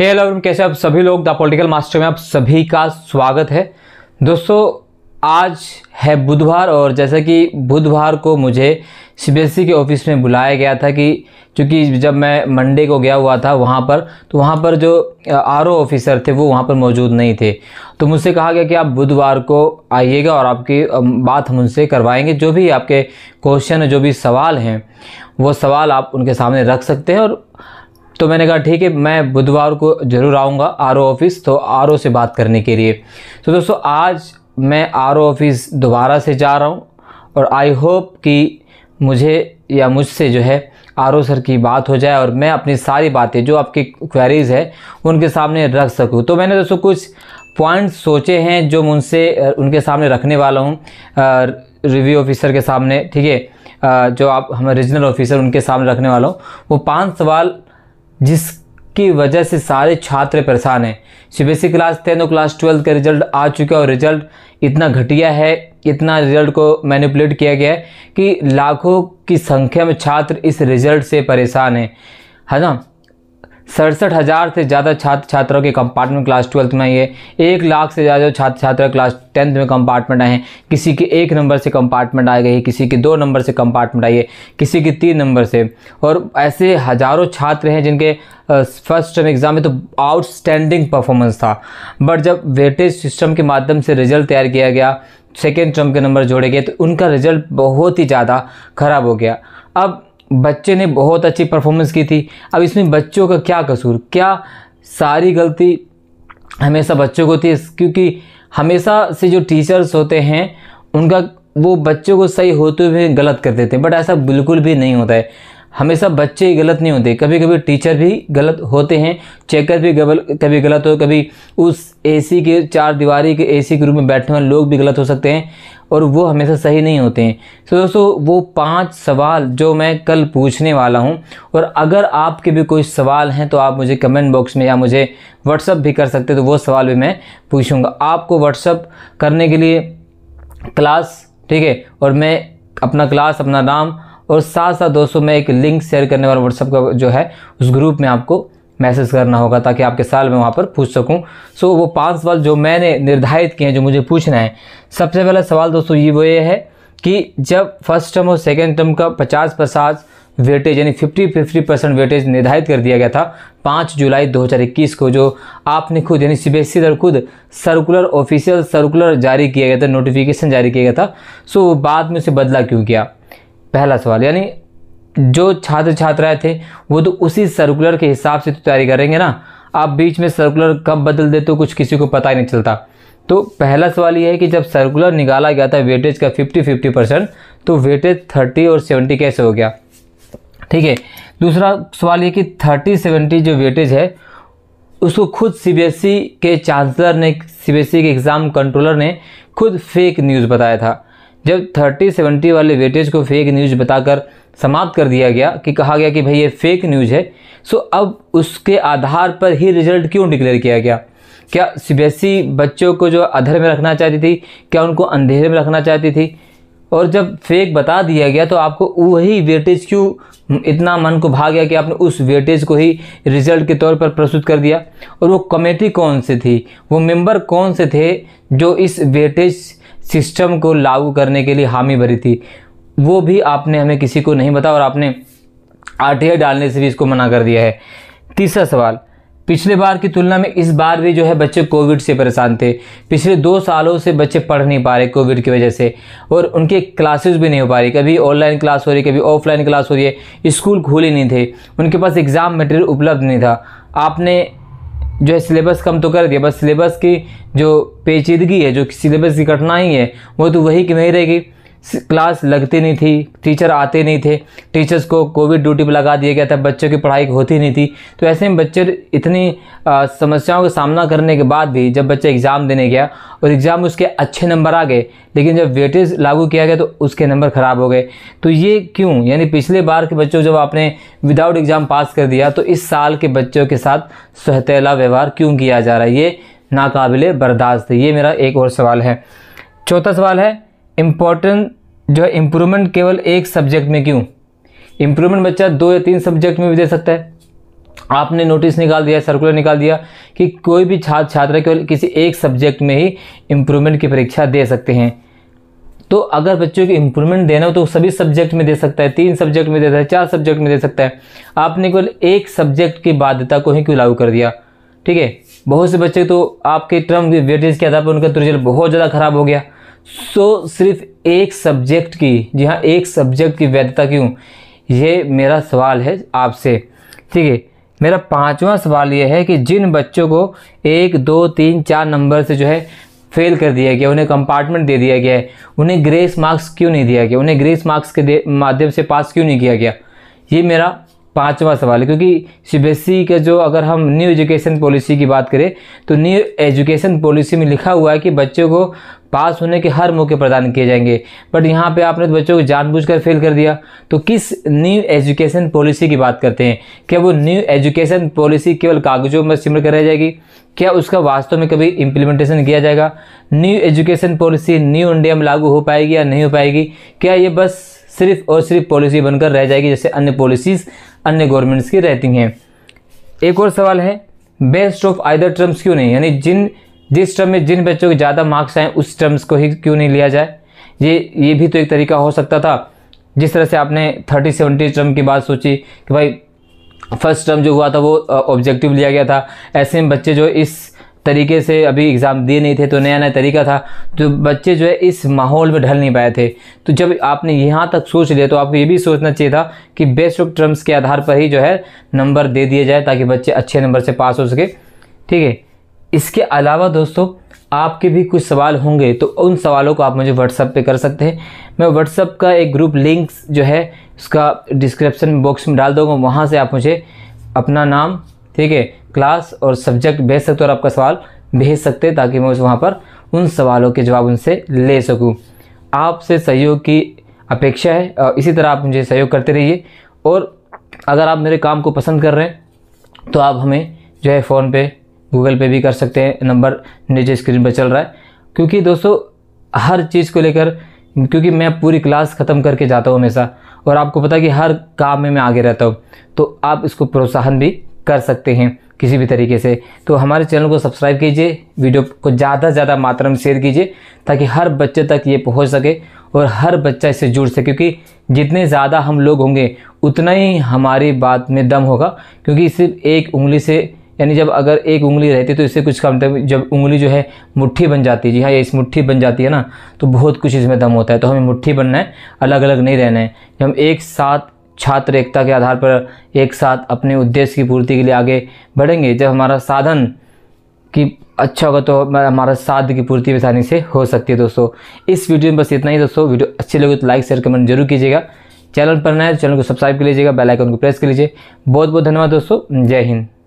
hey, everyone कैसे आप सभी लोग द पॉलिटिकल मास्टर में आप सभी का स्वागत है दोस्तों आज है बुधवार और जैसा कि बुधवार को मुझे सीबीएसई e के ऑफिस में बुलाया गया था कि क्योंकि जब मैं मंडे को गया हुआ था वहाँ पर तो वहाँ पर जो आर ऑफिसर थे वो वहाँ पर मौजूद नहीं थे तो मुझसे कहा गया कि आप बुधवार को आइएगा और आपकी बात हम उनसे करवाएंगे जो भी आपके क्वेश्चन जो भी सवाल हैं वो सवाल आप उनके सामने रख सकते हैं और तो मैंने कहा ठीक है मैं बुधवार को ज़रूर आऊँगा आर ऑफ़िस तो आर से बात करने के लिए तो दोस्तों आज मैं आर ऑफ़िस दोबारा से जा रहा हूँ और आई होप कि मुझे या मुझसे जो है आर सर की बात हो जाए और मैं अपनी सारी बातें जो आपकी क्वेरीज़ है उनके सामने रख सकूँ तो मैंने दोस्तों कुछ पॉइंट्स सोचे हैं जो मुझसे उनके सामने रखने वाला हूँ रिव्यू ऑफिसर के सामने ठीक है जो आप हमारे रीजनल ऑफिसर उनके सामने रखने वाला हूँ वो पांच सवाल जिसकी वजह से सारे छात्र परेशान हैं सीबीएसई क्लास टेन और क्लास ट्वेल्थ का रिजल्ट आ चुका है और रिजल्ट इतना घटिया है इतना रिजल्ट को मैनिपुलेट किया गया है कि लाखों की संख्या में छात्र इस रिजल्ट से परेशान हैं है ना सड़सठ हज़ार से ज़्यादा छात्र छात्राओं के कंपार्टमेंट क्लास ट्वेल्थ में आई है एक लाख से ज़्यादा छात्र छात्रा क्लास टेंथ में कंपार्टमेंट आए हैं किसी के एक नंबर से कंपार्टमेंट आ गई किसी के दो नंबर से कंपार्टमेंट आई है किसी के तीन नंबर से और ऐसे हज़ारों छात्र हैं जिनके फर्स्ट टर्म एग्ज़ाम में तो आउटस्टैंडिंग परफॉर्मेंस था बट जब वेटेज सिस्टम के माध्यम से रिजल्ट तैयार किया गया सेकेंड टर्म के नंबर जोड़े गए तो उनका रिजल्ट बहुत ही ज़्यादा ख़राब हो गया अब बच्चे ने बहुत अच्छी परफॉर्मेंस की थी अब इसमें बच्चों का क्या कसूर क्या सारी गलती हमेशा बच्चों को थी क्योंकि हमेशा से जो टीचर्स होते हैं उनका वो बच्चों को सही होते हुए गलत कर देते हैं बट ऐसा बिल्कुल भी नहीं होता है हमेशा बच्चे ही गलत नहीं होते कभी कभी टीचर भी गलत होते हैं चेकर भी गबल कभी गलत हो कभी उस एसी के चार दीवारी के एसी के रूप में बैठे हुए लोग भी गलत हो सकते हैं और वो हमेशा सही नहीं होते हैं तो दोस्तों वो पांच सवाल जो मैं कल पूछने वाला हूँ और अगर आपके भी कोई सवाल हैं तो आप मुझे कमेंट बॉक्स में या मुझे व्हाट्सअप भी कर सकते तो वो सवाल भी मैं पूछूँगा आपको व्हाट्सअप करने के लिए क्लास ठीक है और मैं अपना क्लास अपना नाम और साथ साथ दोस्तों मैं एक लिंक शेयर करने वाला व्हाट्सअप का जो है उस ग्रुप में आपको मैसेज करना होगा ताकि आपके साल में वहाँ पर पूछ सकूँ सो वो पाँच सवाल जो मैंने निर्धारित किए हैं जो मुझे पूछना है सबसे पहला सवाल दोस्तों ये वो ये है कि जब फर्स्ट टर्म और सेकेंड टर्म का पचास पचास वेटेज यानी फिफ्टी फिफ्टी परसेंट वेटेज निर्धारित कर दिया गया था पाँच जुलाई दो हज़ार इक्कीस को जो आपने खुद यानी सी बी एस दर खुद सर्कुलर ऑफिशियल सर्कुलर जारी किया गया था नोटिफिकेशन जारी किया गया था सो बाद में उसे बदला क्यों किया पहला सवाल यानी जो छात्र छात्राएं थे वो तो उसी सर्कुलर के हिसाब से तो तैयारी करेंगे ना आप बीच में सर्कुलर कब बदल देते हो कुछ किसी को पता ही नहीं चलता तो पहला सवाल ये है कि जब सर्कुलर निकाला गया था वेटेज का 50 50 परसेंट तो वेटेज 30 और 70 कैसे हो गया ठीक है दूसरा सवाल ये कि 30 70 जो वेटेज है उसको खुद सी e के चांसलर ने सी e के एग्ज़ाम कंट्रोलर ने खुद फेक न्यूज़ बताया था जब थर्टी सेवेंटी वाले वेटेज को फेक न्यूज़ बताकर समाप्त कर दिया गया कि कहा गया कि भाई ये फेक न्यूज़ है सो अब उसके आधार पर ही रिजल्ट क्यों डिक्लेयर किया गया क्या सी e बच्चों को जो अधर में रखना चाहती थी क्या उनको अंधेरे में रखना चाहती थी और जब फेक बता दिया गया तो आपको वही वेटेज क्यों इतना मन को भाग गया कि आपने उस वेटेज को ही रिजल्ट के तौर पर प्रस्तुत कर दिया और वो कमेटी कौन से थी वो मेंबर कौन से थे जो इस वेटेज सिस्टम को लागू करने के लिए हामी भरी थी वो भी आपने हमें किसी को नहीं बताया और आपने आर डालने से भी इसको मना कर दिया है तीसरा सवाल पिछले बार की तुलना में इस बार भी जो है बच्चे कोविड से परेशान थे पिछले दो सालों से बच्चे पढ़ नहीं पा रहे कोविड की वजह से और उनके क्लासेस भी नहीं हो पा रही कभी ऑनलाइन क्लास हो रही कभी ऑफलाइन क्लास हो रही है स्कूल खुले नहीं थे उनके पास एग्ज़ाम मटेरियल उपलब्ध नहीं था आपने जो है सिलेबस कम तो कर दिया बस सिलेबस की जो पेचीदगी है जो सिलेबस की कठिनाई है वो तो वही की नहीं रहेगी क्लास लगती नहीं थी टीचर आते नहीं थे टीचर्स को कोविड ड्यूटी पर लगा दिया गया था बच्चों की पढ़ाई होती नहीं थी तो ऐसे में बच्चे इतनी आ, समस्याओं का सामना करने के बाद भी जब बच्चा एग्ज़ाम देने गया और एग्ज़ाम उसके अच्छे नंबर आ गए लेकिन जब वेटेज लागू किया गया तो उसके नंबर ख़राब हो गए तो ये क्यों यानी पिछले बार के बच्चों जब आपने विदाउट एग्ज़ाम पास कर दिया तो इस साल के बच्चों के साथ सहतेला व्यवहार क्यों किया जा रहा है ये नाकबिल बर्दाश्त ये मेरा एक और सवाल है चौथा सवाल है इम्पोर्टेंट जो है इम्प्रूवमेंट केवल एक सब्जेक्ट में क्यों इम्प्रूवमेंट बच्चा दो या तीन सब्जेक्ट में भी दे सकता है आपने नोटिस निकाल दिया सर्कुलर निकाल दिया कि कोई भी छात्र छात्रा केवल किसी एक सब्जेक्ट में ही इम्प्रूवमेंट की परीक्षा दे सकते हैं तो अगर बच्चों को इम्प्रूवमेंट देना हो तो सभी सब्जेक्ट में दे सकता है तीन सब्जेक्ट में दे सकता है चार सब्जेक्ट में दे सकता है आपने केवल एक सब्जेक्ट की बाध्यता को ही क्यों लागू कर दिया ठीक है बहुत से बच्चे तो आपके टर्म वेटेज के आधार पर उनका तो रिजल्ट बहुत ज़्यादा खराब हो गया सो सिर्फ एक सब्जेक्ट की जी हाँ एक सब्जेक्ट की वैधता क्यों ये मेरा सवाल है आपसे ठीक है मेरा पांचवा सवाल ये है कि जिन बच्चों को एक दो तीन चार नंबर से जो है फेल कर दिया गया उन्हें कंपार्टमेंट दे दिया गया है उन्हें ग्रेस मार्क्स क्यों नहीं दिया गया उन्हें ग्रेस मार्क्स के माध्यम से पास क्यों नहीं किया गया ये मेरा पांचवा सवाल है क्योंकि सी e के जो अगर हम न्यू एजुकेशन पॉलिसी की बात करें तो न्यू एजुकेशन पॉलिसी में लिखा हुआ है कि बच्चों को पास होने के हर मौके प्रदान किए जाएंगे बट यहाँ पे आपने तो बच्चों को जानबूझकर फेल कर दिया तो किस न्यू एजुकेशन पॉलिसी की बात करते हैं क्या वो न्यू एजुकेशन पॉलिसी केवल कागजों में सिमर कर रह जाएगी क्या उसका वास्तव में कभी इम्प्लीमेंटेशन किया जाएगा new education policy new India में लागू हो पाएगी या नहीं हो पाएगी क्या ये बस सिर्फ और सिर्फ पॉलिसी बनकर रह जाएगी जैसे अन्य पॉलिसीज़ अन्य गवर्नमेंट्स की रहती हैं एक और सवाल है बेस्ट ऑफ आइदर टर्म्स क्यों नहीं यानी जिन जिस टर्म में जिन बच्चों के ज़्यादा मार्क्स आए उस टर्म्स को ही क्यों नहीं लिया जाए ये ये भी तो एक तरीका हो सकता था जिस तरह से आपने थर्टी सेवेंटी टर्म की बात सोची कि भाई फर्स्ट टर्म जो हुआ था वो ऑब्जेक्टिव लिया गया था ऐसे में बच्चे जो इस तरीके से अभी एग्ज़ाम दिए नहीं थे तो नया नया तरीका था तो बच्चे जो है इस माहौल में ढल नहीं पाए थे तो जब आपने यहाँ तक सोच लिया तो आपको ये भी सोचना चाहिए था कि बेस्ट ऑफ टर्म्स के आधार पर ही जो है नंबर दे दिए जाए ताकि बच्चे अच्छे नंबर से पास हो सके ठीक है इसके अलावा दोस्तों आपके भी कुछ सवाल होंगे तो उन सवालों को आप मुझे व्हाट्सअप पे कर सकते हैं मैं व्हाट्सअप का एक ग्रुप लिंक जो है उसका डिस्क्रिप्शन बॉक्स में डाल दूँगा वहाँ से आप मुझे अपना नाम ठीक है क्लास और सब्जेक्ट भेज सकते हो और आपका सवाल भेज सकते हैं ताकि मैं उस वहाँ पर उन सवालों के जवाब उनसे ले सकूँ आपसे सहयोग की अपेक्षा है इसी तरह आप मुझे सहयोग करते रहिए और अगर आप मेरे काम को पसंद कर रहे हैं तो आप हमें जो है फ़ोन पे गूगल पे भी कर सकते हैं नंबर नीचे स्क्रीन पर चल रहा है क्योंकि दोस्तों हर चीज़ को लेकर क्योंकि मैं पूरी क्लास ख़त्म करके जाता हूँ हमेशा और आपको पता है कि हर काम में मैं आगे रहता हूँ तो आप इसको प्रोत्साहन भी कर सकते हैं किसी भी तरीके से तो हमारे चैनल को सब्सक्राइब कीजिए वीडियो को ज़्यादा से ज़्यादा मात्रा में शेयर कीजिए ताकि हर बच्चे तक ये पहुँच सके और हर बच्चा इससे जुड़ सके क्योंकि जितने ज़्यादा हम लोग होंगे उतना ही हमारी बात में दम होगा क्योंकि सिर्फ एक उंगली से यानी जब अगर एक उंगली रहती तो इससे कुछ कम मतलब जब उंगली जो है मुट्ठी बन जाती है जी हाँ ये इस मुट्ठी बन जाती है ना तो बहुत कुछ इसमें दम होता है तो हमें मुट्ठी बनना है अलग अलग नहीं रहना है हम एक साथ छात्र एकता के आधार पर एक साथ अपने उद्देश्य की पूर्ति के लिए आगे बढ़ेंगे जब हमारा साधन की अच्छा होगा तो हमारा साध की पूर्ति आसानी से हो सकती है दोस्तों इस वीडियो में बस इतना ही दोस्तों वीडियो अच्छी लगे तो लाइक शेयर कमेंट जरूर कीजिएगा चैनल पर नए तो चैनल को सब्सक्राइब कर लीजिएगा बेल आइकन को प्रेस कर लीजिए बहुत बहुत धन्यवाद दोस्तों जय हिंद